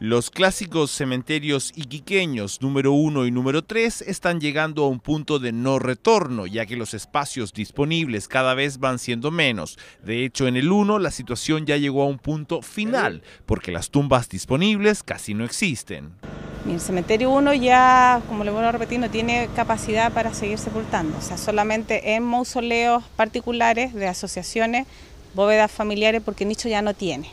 Los clásicos cementerios iquiqueños número 1 y número 3 están llegando a un punto de no retorno, ya que los espacios disponibles cada vez van siendo menos. De hecho, en el 1 la situación ya llegó a un punto final, porque las tumbas disponibles casi no existen. El cementerio 1 ya, como le vuelvo a repetir, no tiene capacidad para seguir sepultando, o sea, solamente en mausoleos particulares de asociaciones bóvedas familiares porque nicho ya no tiene.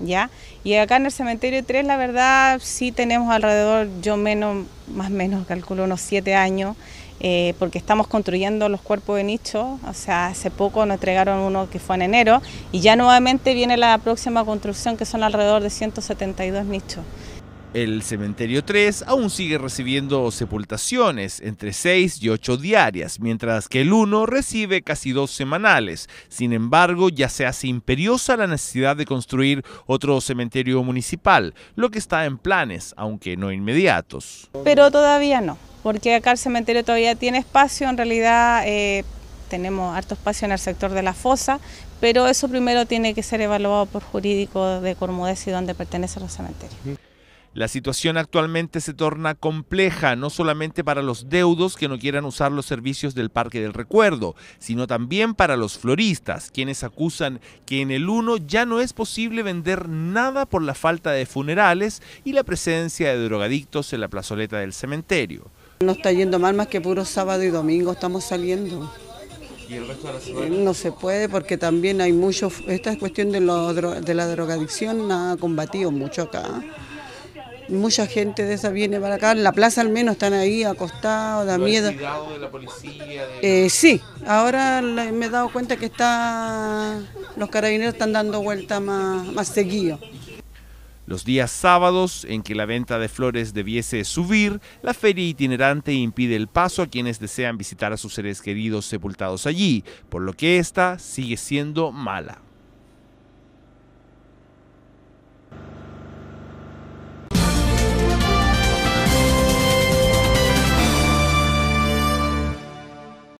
Ya. Y acá en el cementerio 3, la verdad, sí tenemos alrededor, yo menos, más o menos, calculo unos siete años, eh, porque estamos construyendo los cuerpos de nicho. O sea, hace poco nos entregaron uno que fue en enero y ya nuevamente viene la próxima construcción que son alrededor de 172 nichos. El cementerio 3 aún sigue recibiendo sepultaciones entre 6 y 8 diarias, mientras que el 1 recibe casi dos semanales. Sin embargo, ya se hace imperiosa la necesidad de construir otro cementerio municipal, lo que está en planes, aunque no inmediatos. Pero todavía no, porque acá el cementerio todavía tiene espacio, en realidad... Eh, tenemos harto espacio en el sector de la fosa, pero eso primero tiene que ser evaluado por jurídico de Cormudez y donde pertenece el cementerio. La situación actualmente se torna compleja, no solamente para los deudos que no quieran usar los servicios del Parque del Recuerdo, sino también para los floristas, quienes acusan que en el 1 ya no es posible vender nada por la falta de funerales y la presencia de drogadictos en la plazoleta del cementerio. No está yendo mal más que puro sábado y domingo estamos saliendo. No se puede porque también hay muchos... esta es cuestión de, de la drogadicción ha combatido mucho acá mucha gente de esa viene para acá, en la plaza al menos están ahí acostados, da miedo. miedo. cuidado de la policía? Eh, sí, ahora me he dado cuenta que está, los carabineros están dando vuelta más, más seguido. Los días sábados, en que la venta de flores debiese subir, la feria itinerante impide el paso a quienes desean visitar a sus seres queridos sepultados allí, por lo que esta sigue siendo mala.